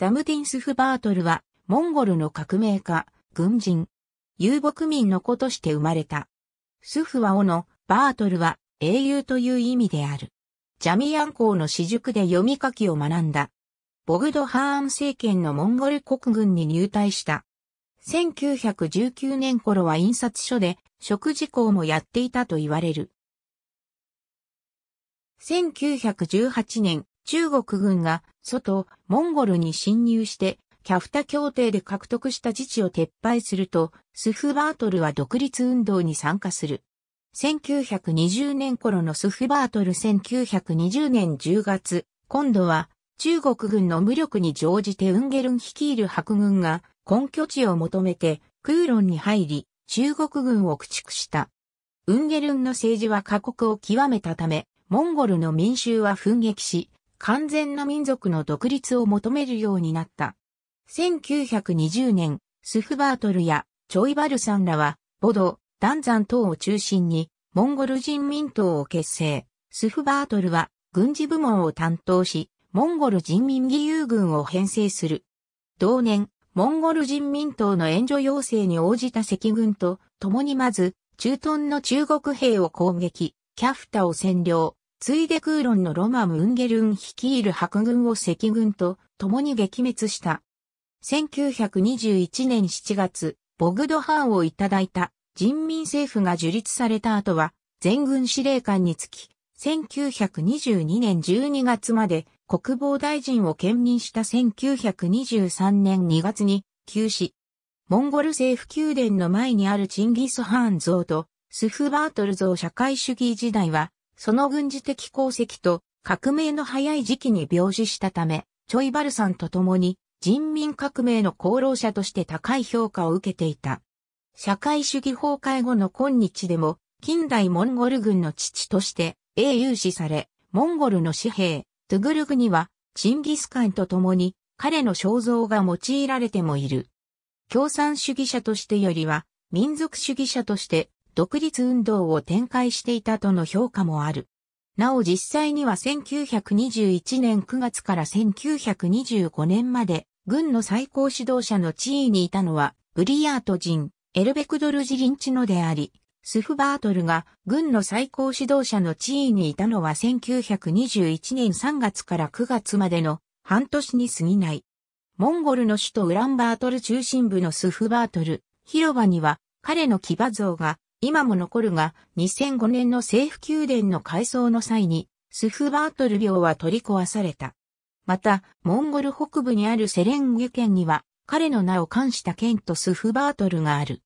ダムティンスフバートルは、モンゴルの革命家、軍人、遊牧民の子として生まれた。スフは斧、バートルは英雄という意味である。ジャミアン校の私塾で読み書きを学んだ。ボグド・ハーン政権のモンゴル国軍に入隊した。1919年頃は印刷所で食事校もやっていたと言われる。1918年、中国軍が、外、モンゴルに侵入して、キャフタ協定で獲得した自治を撤廃すると、スフバートルは独立運動に参加する。1920年頃のスフバートル1920年10月、今度は中国軍の無力に乗じてウンゲルン率いる白軍が根拠地を求めて空論に入り中国軍を駆逐した。ウンゲルンの政治は過酷を極めたため、モンゴルの民衆は奮撃し、完全な民族の独立を求めるようになった。1920年、スフバートルやチョイバルさんらは、ボド、ダンザン等を中心に、モンゴル人民党を結成。スフバートルは、軍事部門を担当し、モンゴル人民義勇軍を編成する。同年、モンゴル人民党の援助要請に応じた赤軍と、共にまず、中東の中国兵を攻撃、キャフタを占領、ついで空論のロマム・ウンゲルン率いる白軍を赤軍と共に撃滅した。1921年7月、ボグドハーンをいただいた人民政府が樹立された後は、全軍司令官につき、1922年12月まで国防大臣を兼任した1923年2月に休止。モンゴル政府宮殿の前にあるチンギス・ハーン像とスフバートル像社会主義時代はその軍事的功績と革命の早い時期に病死したため、チョイバルさんと共に人民革命の功労者として高い評価を受けていた。社会主義崩壊後の今日でも、近代モンゴル軍の父として英雄視され、モンゴルの紙幣、トゥグルグには、チンギスカンと共に彼の肖像が用いられてもいる。共産主義者としてよりは、民族主義者として独立運動を展開していたとの評価もある。なお実際には1921年9月から1925年まで軍の最高指導者の地位にいたのはブリヤート人、エルベクドルジリンチノであり、スフバートルが軍の最高指導者の地位にいたのは1921年3月から9月までの半年に過ぎない。モンゴルの首都ウランバートル中心部のスフバートル広場には彼の騎馬像が今も残るが、2005年の政府宮殿の改装の際に、スフバートル領は取り壊された。また、モンゴル北部にあるセレンゲ県には、彼の名を冠した県とスフバートルがある。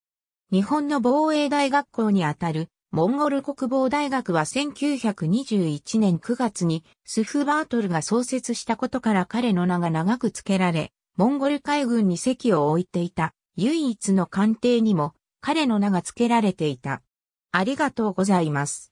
日本の防衛大学校にあたる、モンゴル国防大学は1921年9月にスフバートルが創設したことから彼の名が長く付けられ、モンゴル海軍に席を置いていた唯一の官邸にも彼の名が付けられていた。ありがとうございます。